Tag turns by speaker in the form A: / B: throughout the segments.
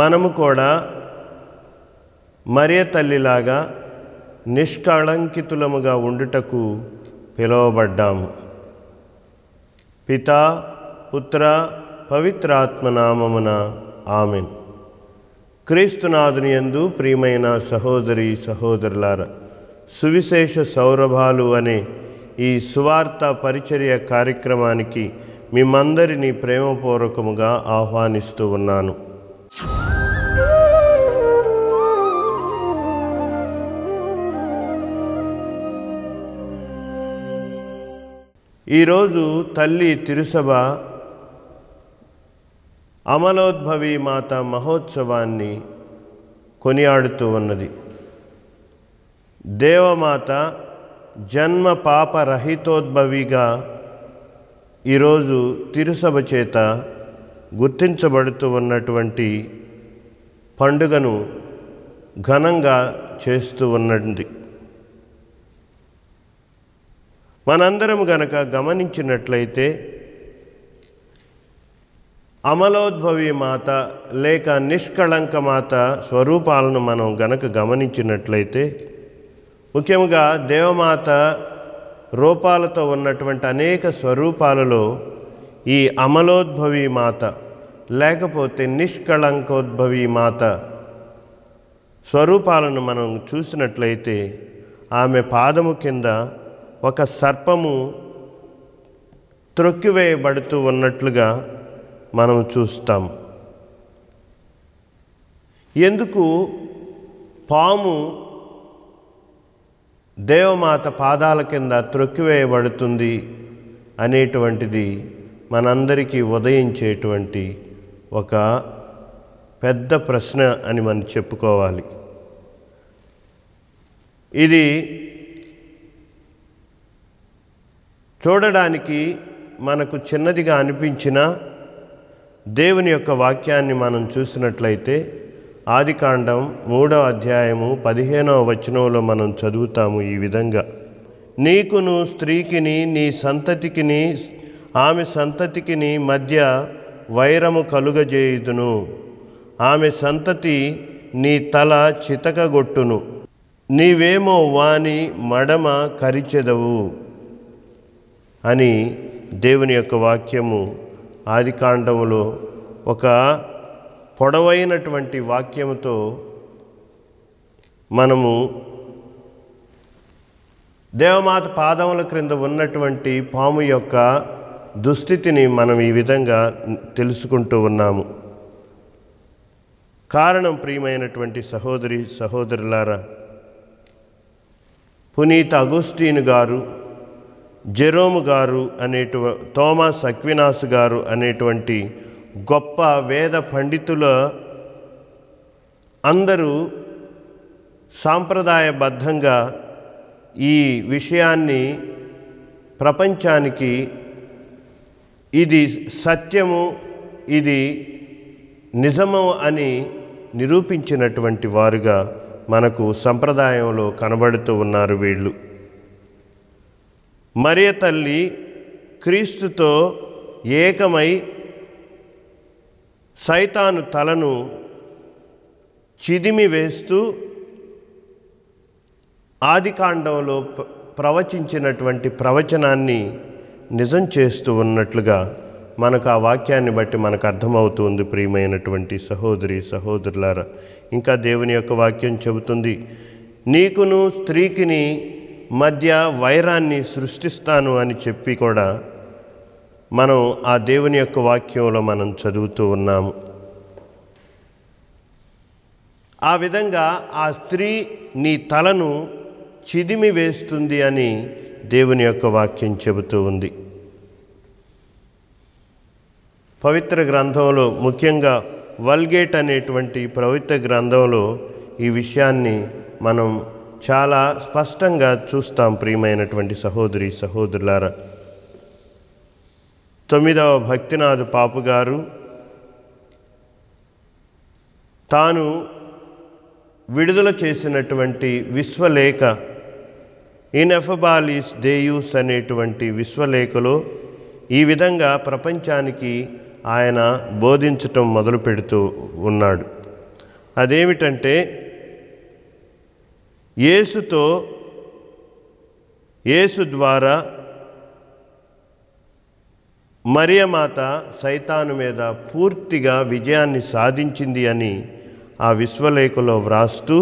A: మనము కూడా మరే తల్లిలాగా నిష్కళంకితులముగా ఉండుటకు పిలువబడ్డాము పిత పుత్ర పవిత్రాత్మనామమున ఆమెన్ క్రీస్తునాథుని ఎందు ప్రియమైన సహోదరి సహోదరులార సువిశేష సౌరభాలు అనే ఈ సువార్త పరిచర్య కార్యక్రమానికి మిమ్మందరినీ ప్రేమపూర్వకముగా ఆహ్వానిస్తూ ఉన్నాను ఈరోజు తల్లి తిరుసభ అమలోద్భవి మాత మహోత్సవాన్ని కొనియాడుతూ ఉన్నది దేవమాత జన్మ పాప రహితోద్భవిగా ఈరోజు తిరుసభ చేత గుర్తించబడుతూ ఉన్నటువంటి పండుగను ఘనంగా చేస్తూ ఉన్నది మనందరం గనక గమనించినట్లయితే అమలోద్భవి మాత లేక నిష్కళంక మాత స్వరూపాలను మనం గనక గమనించినట్లయితే ముఖ్యంగా దేవమాత రూపాలతో ఉన్నటువంటి అనేక స్వరూపాలలో ఈ అమలోద్భవి మాత లేకపోతే నిష్కళంకోద్భవి మాత స్వరూపాలను మనం చూసినట్లయితే ఆమె పాదము కింద ఒక సర్పము త్రొక్కివేయబడుతూ ఉన్నట్లుగా మనం చూస్తాం ఎందుకు పాము దేవమాత పాదాల కింద త్రొక్కివేయబడుతుంది అనేటువంటిది మనందరికీ ఉదయించేటువంటి ఒక పెద్ద ప్రశ్న అని మనం చెప్పుకోవాలి ఇది చూడడానికి మనకు చిన్నదిగా అనిపించిన దేవుని యొక్క వాక్యాన్ని మనం చూసినట్లయితే ఆదికాండం మూడో అధ్యాయము పదిహేనవ వచనంలో మనం చదువుతాము ఈ విధంగా నీకును స్త్రీకిని నీ సంతతికిని ఆమె సంతతికిని మధ్య వైరము కలుగజేయుదును ఆమె సంతతి నీ తల చితకగొట్టును నీవేమో వాని మడమ కరిచెదవు అని దేవుని యొక్క వాక్యము ఆదికాండములో ఒక పొడవైనటువంటి వాక్యముతో మనము దేవమాత పాదముల క్రింద ఉన్నటువంటి పాము యొక్క దుస్థితిని మనం ఈ విధంగా తెలుసుకుంటూ ఉన్నాము కారణం ప్రియమైనటువంటి సహోదరి సహోదరులారా పునీత అగోస్టీన్ గారు జెరోము గారు అనేటు తోమాస్ అక్వినాస్ గారు అనేటువంటి గొప్ప వేద పండితుల అందరూ సాంప్రదాయబద్ధంగా ఈ విషయాన్ని ప్రపంచానికి ఇది సత్యము ఇది నిజము అని నిరూపించినటువంటి వారుగా మనకు సంప్రదాయంలో కనబడుతూ ఉన్నారు వీళ్ళు మరియ తల్లి క్రీస్తుతో ఏకమై సైతాను తలను చిదిమి వేస్తూ ఆదికాండంలో ప్రవచించినటువంటి ప్రవచనాన్ని నిజం చేస్తూ ఉన్నట్లుగా మనకు ఆ వాక్యాన్ని బట్టి మనకు అర్థమవుతుంది ప్రియమైనటువంటి సహోదరి సహోదరులారా ఇంకా దేవుని యొక్క వాక్యం చెబుతుంది నీకును స్త్రీకిని మధ్య వైరాన్ని సృష్టిస్తాను అని చెప్పి కూడా మనం ఆ దేవుని యొక్క వాక్యంలో మనం చదువుతూ ఉన్నాము ఆ విధంగా ఆ స్త్రీ నీ తలను చిదిమి వేస్తుంది అని దేవుని యొక్క వాక్యం చెబుతూ ఉంది పవిత్ర గ్రంథంలో ముఖ్యంగా వల్గేట్ అనేటువంటి పవిత్ర గ్రంథంలో ఈ విషయాన్ని మనం చాలా స్పష్టంగా చూస్తాం ప్రియమైనటువంటి సహోదరి సహోదరులారా తొమ్మిదవ భక్తినాథ్ పాపు గారు తాను విడుదల చేసినటువంటి విశ్వలేఖ ఇన్ఎఫబాలిస్ దేయూస్ అనేటువంటి విశ్వలేఖలో ఈ విధంగా ప్రపంచానికి ఆయన బోధించటం మొదలు పెడుతూ ఉన్నాడు అదేమిటంటే యేసుతో యేసు ద్వారా మరియమాత సైతాను మీద పూర్తిగా విజయాన్ని సాధించింది అని ఆ విశ్వలేఖలో వ్రాస్తూ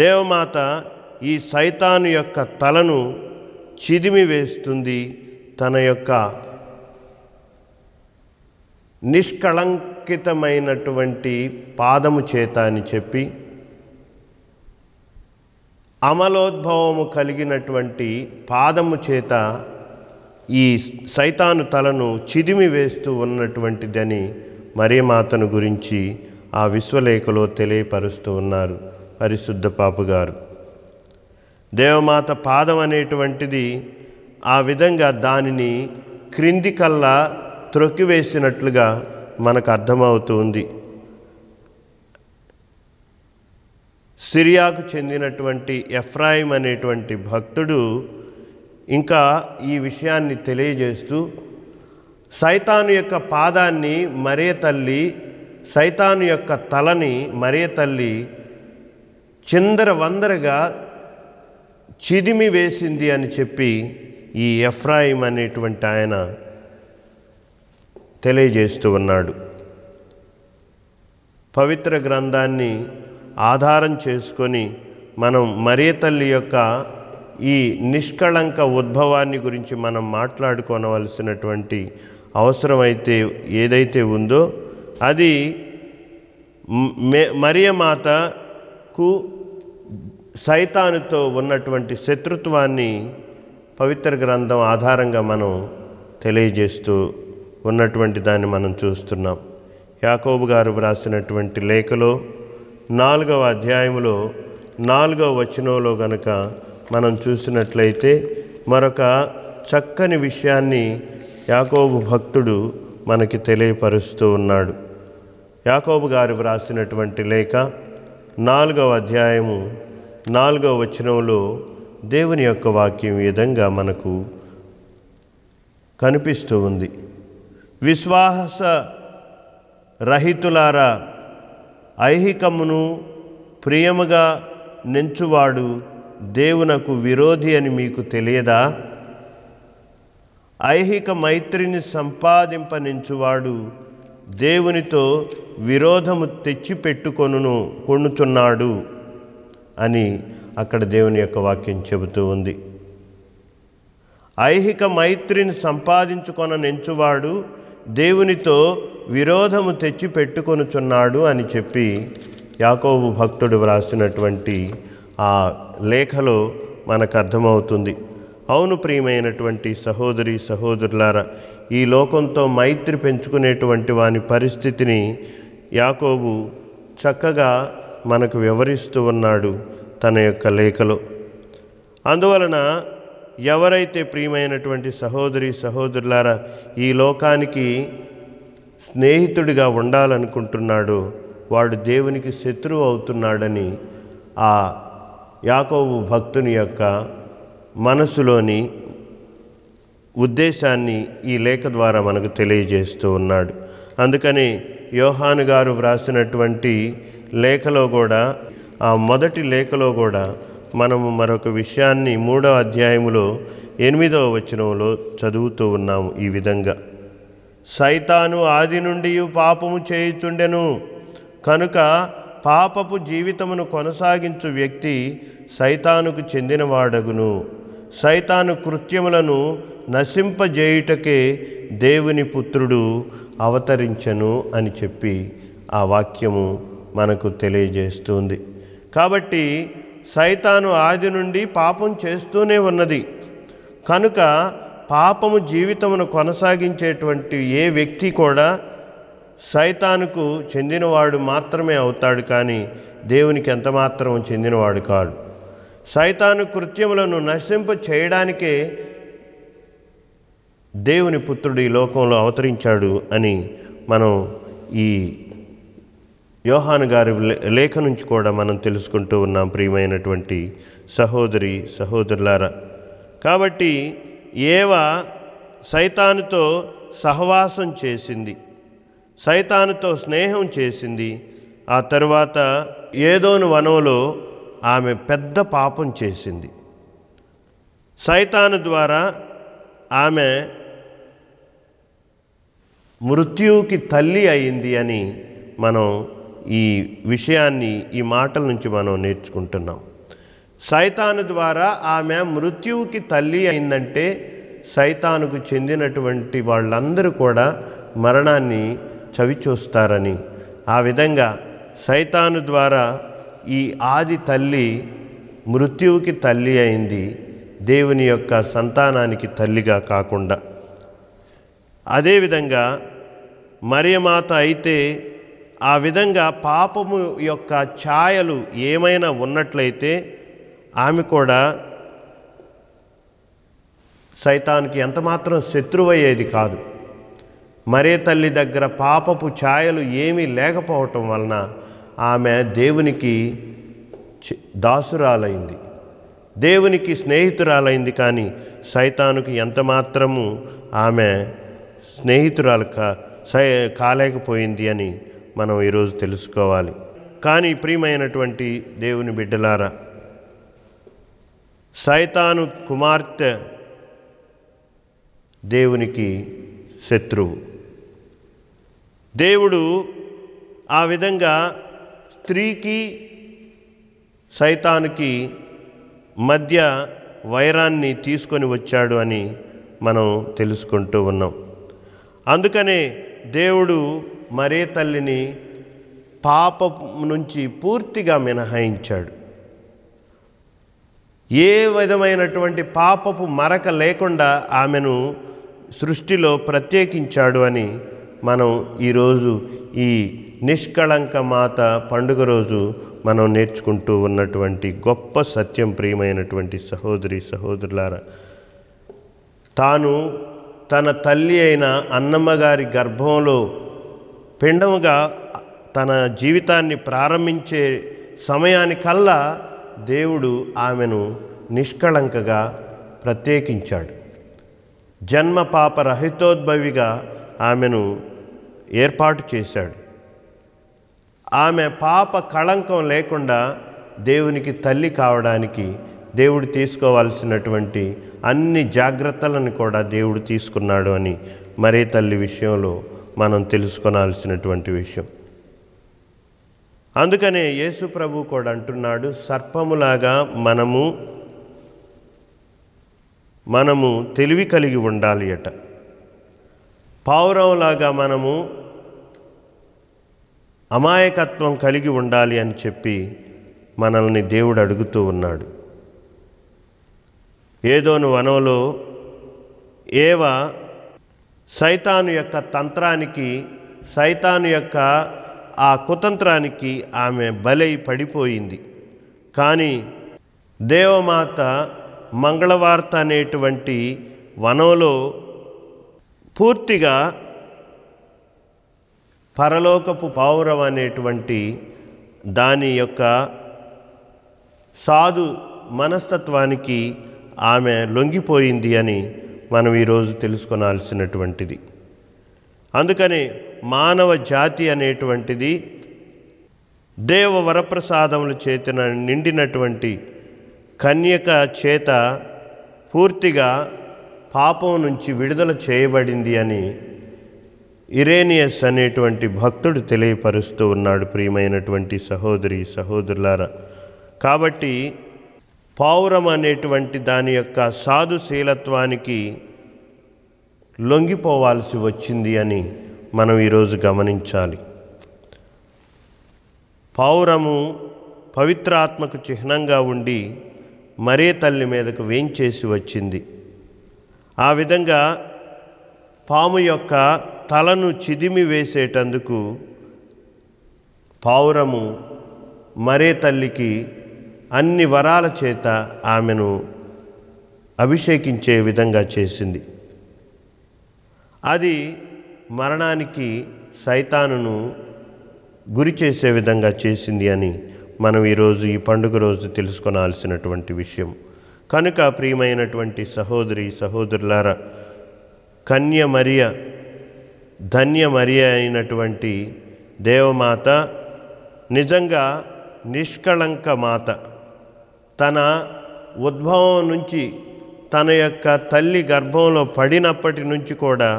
A: దేవమాత ఈ సైతాను యొక్క తలను చిదిమి వేస్తుంది తన యొక్క నిష్కళంకితమైనటువంటి పాదము చేత అని చెప్పి అమలోద్భవము కలిగినటువంటి పాదము చేత ఈ సైతాను తలను చిదిమి వేస్తూ ఉన్నటువంటిదని మరే మాతను గురించి ఆ విశ్వలేఖలో తెలియపరుస్తూ ఉన్నారు పరిశుద్ధ పాపు గారు దేవమాత పాదం అనేటువంటిది ఆ విధంగా దానిని క్రిందికల్లా త్రొక్కివేసినట్లుగా మనకు అర్థమవుతుంది సిరియాకు చెందినటువంటి ఎఫ్రాయిం అనేటువంటి భక్తుడు ఇంకా ఈ విషయాన్ని తెలియజేస్తూ సైతాను యొక్క పాదాన్ని మరే తల్లి సైతాను యొక్క తలని మరే తల్లి చిందర వందరగా చిదిమి వేసింది అని చెప్పి ఈ ఎఫ్రాయిం అనేటువంటి ఆయన తెలియజేస్తూ ఉన్నాడు పవిత్ర గ్రంథాన్ని ఆధారం చేసుకొని మనం మరే తల్లి యొక్క ఈ నిష్కళంక ఉద్భవాన్ని గురించి మనం మాట్లాడుకోనవలసినటువంటి అవసరమైతే ఏదైతే ఉందో అది మరియమాతకు సైతానుతో ఉన్నటువంటి శత్రుత్వాన్ని పవిత్ర గ్రంథం ఆధారంగా మనం తెలియజేస్తూ ఉన్నటువంటి దాన్ని మనం చూస్తున్నాం యాకోబు గారు వ్రాసినటువంటి లేఖలో నాలుగవ అధ్యాయంలో నాలుగవ వచనంలో గనక మనం చూసినట్లయితే మరొక చక్కని విషయాన్ని యాకోబు భక్తుడు మనకి తెలియపరుస్తూ ఉన్నాడు యాకోబు గారు వ్రాసినటువంటి లేఖ నాలుగవ అధ్యాయము నాలుగవ వచనంలో దేవుని యొక్క వాక్యం విధంగా మనకు కనిపిస్తూ ఉంది విశ్వాస రహితులారా ఐహికమును ప్రియముగా నెంచువాడు దేవునకు విరోధి అని మీకు తెలియదా ఐహిక మైత్రిని సంపాదింపనించువాడు దేవునితో విరోధము తెచ్చిపెట్టుకొనును కొనుచున్నాడు అని అక్కడ దేవుని యొక్క వాక్యం చెబుతూ ఉంది ఐహిక మైత్రిని సంపాదించుకొన నెంచువాడు దేవునితో విరోధము తెచ్చి పెట్టుకొనుచున్నాడు అని చెప్పి యాకోబు భక్తుడు వ్రాసినటువంటి ఆ లేఖలో మనకు అర్థమవుతుంది అవును ప్రియమైనటువంటి సహోదరి సహోదరులారా ఈ లోకంతో మైత్రి పెంచుకునేటువంటి వాని పరిస్థితిని యాకోబు చక్కగా మనకు వివరిస్తూ ఉన్నాడు తన యొక్క లేఖలో అందువలన ఎవరైతే ప్రియమైనటువంటి సహోదరి సహోదరులారా ఈ లోకానికి స్నేహితుడిగా ఉండాలనుకుంటున్నాడో వాడు దేవునికి శత్రువు అవుతున్నాడని ఆ యాకోబు భక్తుని యొక్క మనసులోని ఉద్దేశాన్ని ఈ లేఖ ద్వారా మనకు తెలియజేస్తూ ఉన్నాడు అందుకని యోహాను గారు వ్రాసినటువంటి లేఖలో కూడా ఆ మొదటి లేఖలో కూడా మనము మరొక విషయాన్ని మూడో అధ్యాయములో ఎనిమిదవ వచనంలో చదువుతూ ఉన్నాము ఈ విధంగా సైతాను ఆది నుండి పాపము చేయుచుండెను కనుక పాపపు జీవితమును కొనసాగించు వ్యక్తి సైతానుకు చెందినవాడగును సైతాను కృత్యములను నశింపజేయుటకే దేవుని పుత్రుడు అవతరించను అని చెప్పి ఆ వాక్యము మనకు తెలియజేస్తుంది కాబట్టి సైతాను ఆది నుండి పాపం చేస్తూనే ఉన్నది కనుక పాపము జీవితమును కొనసాగించేటువంటి ఏ వ్యక్తి కూడా సైతానుకు చెందినవాడు మాత్రమే అవుతాడు కానీ దేవునికి మాత్రం చెందినవాడు కాడు సైతాను కృత్యములను నశింప చేయడానికే దేవుని పుత్రుడు ఈ లోకంలో అవతరించాడు అని మనం ఈ యోహాను గారి లేఖ నుంచి కూడా మనం తెలుసుకుంటూ ఉన్నాం ప్రియమైనటువంటి సహోదరి సహోదరులారా కాబట్టి ఏవ సైతానుతో సహవాసం చేసింది సైతానుతో స్నేహం చేసింది ఆ తర్వాత ఏదోని వనంలో ఆమె పెద్ద పాపం చేసింది సైతాను ద్వారా ఆమె మృత్యువుకి తల్లి అయింది అని మనం ఈ విషయాన్ని ఈ మాటల నుంచి మనం నేర్చుకుంటున్నాం సైతాను ద్వారా ఆమె మృత్యువుకి తల్లి అయిందంటే సైతానుకు చెందినటువంటి వాళ్ళందరూ కూడా మరణాన్ని చవిచూస్తారని ఆ విధంగా సైతాను ద్వారా ఈ ఆది తల్లి మృత్యువుకి తల్లి అయింది దేవుని యొక్క సంతానానికి తల్లిగా కాకుండా అదేవిధంగా మరియమాత అయితే ఆ విధంగా పాపము యొక్క ఛాయలు ఏమైనా ఉన్నట్లయితే ఆమె కూడా సైతానికి ఎంతమాత్రం శత్రువయ్యేది కాదు మరే తల్లి దగ్గర పాపపు ఛాయలు ఏమీ లేకపోవటం వలన ఆమె దేవునికి దాసురాలైంది దేవునికి స్నేహితురాలైంది కానీ సైతానుకి ఎంతమాత్రము ఆమె స్నేహితురాలు కాలేకపోయింది అని మనం ఈరోజు తెలుసుకోవాలి కానీ ప్రియమైనటువంటి దేవుని బిడ్డలారా సైతాను కుమార్తె దేవునికి శత్రువు దేవుడు ఆ విధంగా స్త్రీకి సైతానికి మధ్య వైరాన్ని తీసుకొని వచ్చాడు అని మనం తెలుసుకుంటూ ఉన్నాం అందుకనే దేవుడు మరే తల్లిని పాపం నుంచి పూర్తిగా మినహాయించాడు ఏ విధమైనటువంటి పాపపు మరక లేకుండా ఆమెను సృష్టిలో ప్రత్యేకించాడు అని మనం ఈరోజు ఈ నిష్కళంక మాత పండుగ రోజు మనం నేర్చుకుంటూ ఉన్నటువంటి గొప్ప సత్యం ప్రియమైనటువంటి సహోదరి సహోదరులారా తాను తన తల్లి అయిన అన్నమ్మగారి గర్భంలో పిండముగా తన జీవితాన్ని ప్రారంభించే సమయానికల్లా దేవుడు ఆమెను నిష్కళంకగా ప్రత్యేకించాడు జన్మ పాప రహితోద్భవిగా ఆమెను ఏర్పాటు చేశాడు ఆమె పాప కళంకం లేకుండా దేవునికి తల్లి కావడానికి దేవుడు తీసుకోవాల్సినటువంటి అన్ని జాగ్రత్తలను కూడా దేవుడు తీసుకున్నాడు అని మరే తల్లి విషయంలో మనం తెలుసుకొనాల్సినటువంటి విషయం అందుకనే యేసు ప్రభు కూడా అంటున్నాడు సర్పములాగా మనము మనము తెలివి కలిగి ఉండాలి అట పావురంలాగా మనము అమాయకత్వం కలిగి ఉండాలి అని చెప్పి మనల్ని దేవుడు అడుగుతూ ఉన్నాడు ఏదోను వనంలో ఏవ సైతాను యొక్క తంత్రానికి సైతాను యొక్క ఆ కుతంత్రానికి ఆమె బలై పడిపోయింది కానీ దేవమాత మంగళవార్త అనేటువంటి వనంలో పూర్తిగా పరలోకపు పావురం అనేటువంటి దాని యొక్క సాధు మనస్తత్వానికి ఆమె లొంగిపోయింది అని మనం ఈరోజు తెలుసుకొనాల్సినటువంటిది అందుకని మానవ జాతి అనేటువంటిది దేవ వరప్రసాదముల చేతిన నిండినటువంటి కన్యక చేత పూర్తిగా పాపం నుంచి విడుదల చేయబడింది అని ఇరేనియస్ అనేటువంటి భక్తుడు తెలియపరుస్తూ ఉన్నాడు ప్రియమైనటువంటి సహోదరి సహోదరులారా కాబట్టి పావురం అనేటువంటి దాని యొక్క సాధుశీలత్వానికి లొంగిపోవాల్సి వచ్చింది అని మనం ఈరోజు గమనించాలి పావురము పవిత్రాత్మకు చిహ్నంగా ఉండి మరే తల్లి మీదకు వేంచేసి వచ్చింది ఆ విధంగా పాము యొక్క తలను చిదిమి వేసేటందుకు పావురము మరే తల్లికి అన్ని వరాల చేత ఆమెను అభిషేకించే విధంగా చేసింది అది మరణానికి సైతానును గురి చేసే విధంగా చేసింది అని మనం ఈరోజు ఈ పండుగ రోజు తెలుసుకొనాల్సినటువంటి విషయం కనుక ప్రియమైనటువంటి సహోదరి సహోదరులారా కన్య మరియ ధన్య మరియ అయినటువంటి దేవమాత నిజంగా నిష్కళంక మాత తన ఉద్భవం నుంచి తన యొక్క తల్లి గర్భంలో పడినప్పటి నుంచి కూడా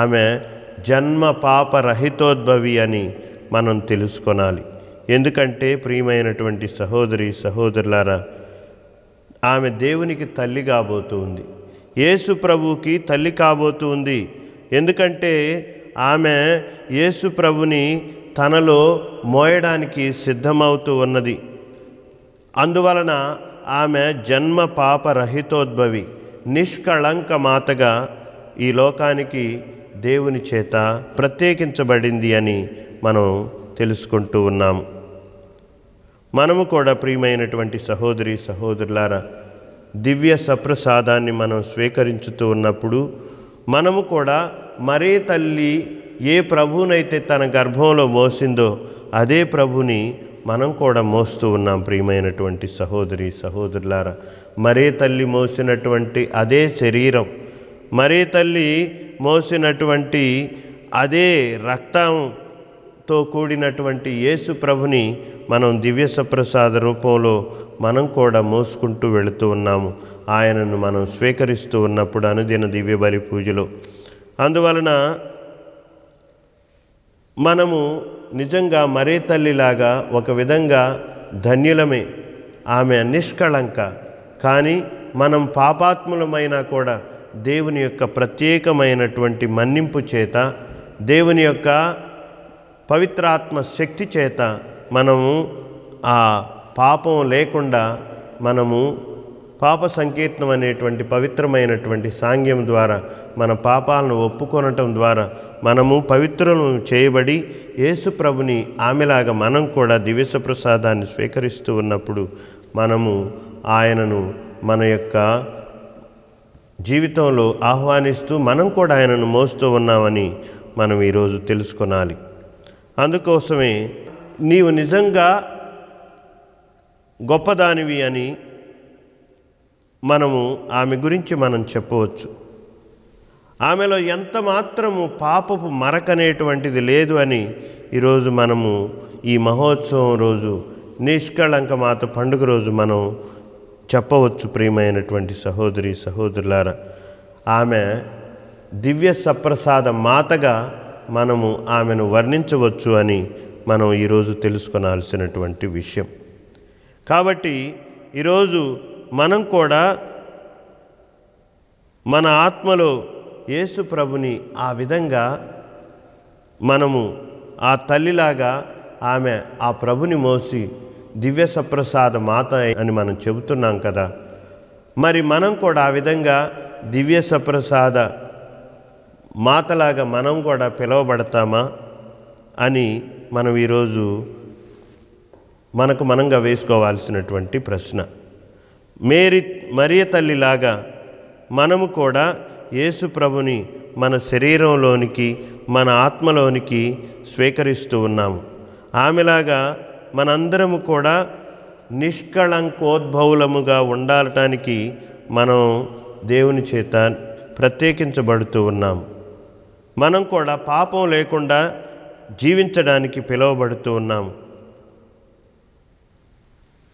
A: ఆమె జన్మ పాప రహితోద్భవి అని మనం తెలుసుకొనాలి ఎందుకంటే ప్రియమైనటువంటి సహోదరి సహోదరులారా ఆమె దేవునికి తల్లి కాబోతూ ఉంది యేసు ప్రభువుకి తల్లి కాబోతూ ఉంది ఎందుకంటే ఆమె యేసు ప్రభుని తనలో మోయడానికి సిద్ధమవుతూ ఉన్నది అందువలన ఆమె జన్మ పాప రహితోద్భవి నిష్కళంక మాతగా ఈ లోకానికి దేవుని చేత ప్రత్యేకించబడింది అని మనం తెలుసుకుంటూ ఉన్నాం మనము కూడా ప్రియమైనటువంటి సహోదరి సహోదరులారా దివ్య సప్రసాదాన్ని మనం స్వీకరించుతూ ఉన్నప్పుడు మనము కూడా మరే తల్లి ఏ ప్రభువునైతే తన గర్భంలో మోసిందో అదే ప్రభుని మనం కూడా మోస్తూ ఉన్నాం ప్రియమైనటువంటి సహోదరి సహోదరులారా మరే తల్లి మోసినటువంటి అదే శరీరం మరే తల్లి మోసినటువంటి అదే రక్తంతో కూడినటువంటి యేసు ప్రభుని మనం దివ్య సప్రసాద రూపంలో మనం కూడా మోసుకుంటూ వెళుతూ ఉన్నాము ఆయనను మనం స్వీకరిస్తూ ఉన్నప్పుడు అనుదిన దివ్య బలి పూజలో అందువలన మనము నిజంగా మరే తల్లిలాగా ఒక విధంగా ధన్యులమే ఆమె నిష్కళంక కానీ మనం పాపాత్ములమైనా కూడా దేవుని యొక్క ప్రత్యేకమైనటువంటి మన్నింపు చేత దేవుని యొక్క పవిత్రాత్మ శక్తి చేత మనము ఆ పాపం లేకుండా మనము పాప సంకీర్తనం అనేటువంటి పవిత్రమైనటువంటి సాంగ్యం ద్వారా మన పాపాలను ఒప్పుకొనటం ద్వారా మనము పవిత్రులను చేయబడి యేసు ప్రభుని ఆమెలాగా మనం కూడా దివ్యస ప్రసాదాన్ని స్వీకరిస్తూ ఉన్నప్పుడు మనము ఆయనను మన యొక్క జీవితంలో ఆహ్వానిస్తూ మనం కూడా ఆయనను మోస్తూ ఉన్నామని మనం ఈరోజు తెలుసుకొనాలి అందుకోసమే నీవు నిజంగా గొప్పదానివి అని మనము ఆమె గురించి మనం చెప్పవచ్చు ఆమెలో ఎంత మాత్రము పాపపు మరకనేటువంటిది లేదు అని ఈరోజు మనము ఈ మహోత్సవం రోజు నిష్కళంక మాత పండుగ రోజు మనం చెప్పవచ్చు ప్రియమైనటువంటి సహోదరి సహోదరులారా ఆమె దివ్య సప్రసాద మాతగా మనము ఆమెను వర్ణించవచ్చు అని మనం ఈరోజు తెలుసుకొనాల్సినటువంటి విషయం కాబట్టి ఈరోజు మనం కూడా మన ఆత్మలో యేసు ప్రభుని ఆ విధంగా మనము ఆ తల్లిలాగా ఆమె ఆ ప్రభుని మోసి దివ్య సప్రసాద మాత అని మనం చెబుతున్నాం కదా మరి మనం కూడా ఆ విధంగా దివ్య సప్రసాద మాతలాగా మనం కూడా పిలువబడతామా అని మనం ఈరోజు మనకు మనంగా వేసుకోవాల్సినటువంటి ప్రశ్న మేరీ మరియ తల్లిలాగా మనము కూడా యేసు ప్రభుని మన శరీరంలోనికి మన ఆత్మలోనికి స్వీకరిస్తూ ఉన్నాము ఆమెలాగా మనందరము కూడా నిష్కళంకోద్భవులముగా ఉండటానికి మనం దేవుని చేత ప్రత్యేకించబడుతూ ఉన్నాము మనం కూడా పాపం లేకుండా జీవించడానికి పిలువబడుతూ ఉన్నాము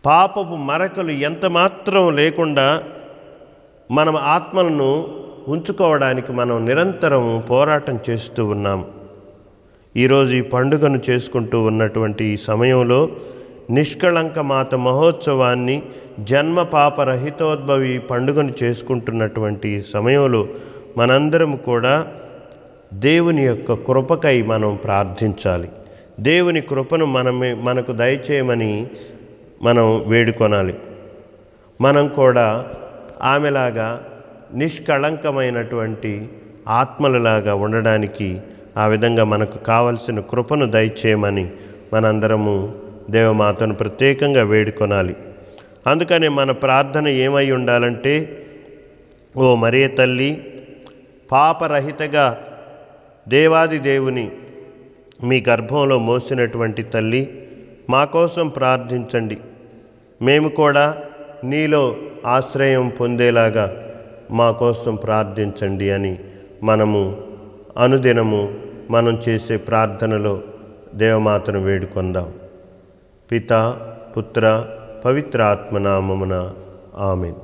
A: పాపపు మరకలు ఎంత మాత్రం లేకుండా మనం ఆత్మలను ఉంచుకోవడానికి మనం నిరంతరం పోరాటం చేస్తూ ఉన్నాం ఈరోజు ఈ పండుగను చేసుకుంటూ ఉన్నటువంటి ఈ సమయంలో నిష్కళంక మాత మహోత్సవాన్ని జన్మ పాప రహితోద్భవి పండుగను చేసుకుంటున్నటువంటి సమయంలో మనందరం కూడా దేవుని యొక్క కృపకై మనం ప్రార్థించాలి దేవుని కృపను మనమే మనకు దయచేయమని మనం వేడుకొనాలి మనం కూడా ఆమెలాగా నిష్కళంకమైనటువంటి ఆత్మలలాగా ఉండడానికి ఆ విధంగా మనకు కావలసిన కృపను దయచేయమని మనందరము దేవమాతను ప్రత్యేకంగా వేడుకొనాలి అందుకనే మన ప్రార్థన ఏమై ఉండాలంటే ఓ మరే తల్లి పాపరహితగా దేవాది దేవుని మీ గర్భంలో మోసినటువంటి తల్లి మా కోసం ప్రార్థించండి మేము కూడా నీలో ఆశ్రయం పొందేలాగా మా కోసం ప్రార్థించండి అని మనము అనుదినము మనం చేసే ప్రార్థనలో దేవమాతను వేడుకొందాం పిత పుత్ర పవిత్రాత్మనామమున ఆమెన్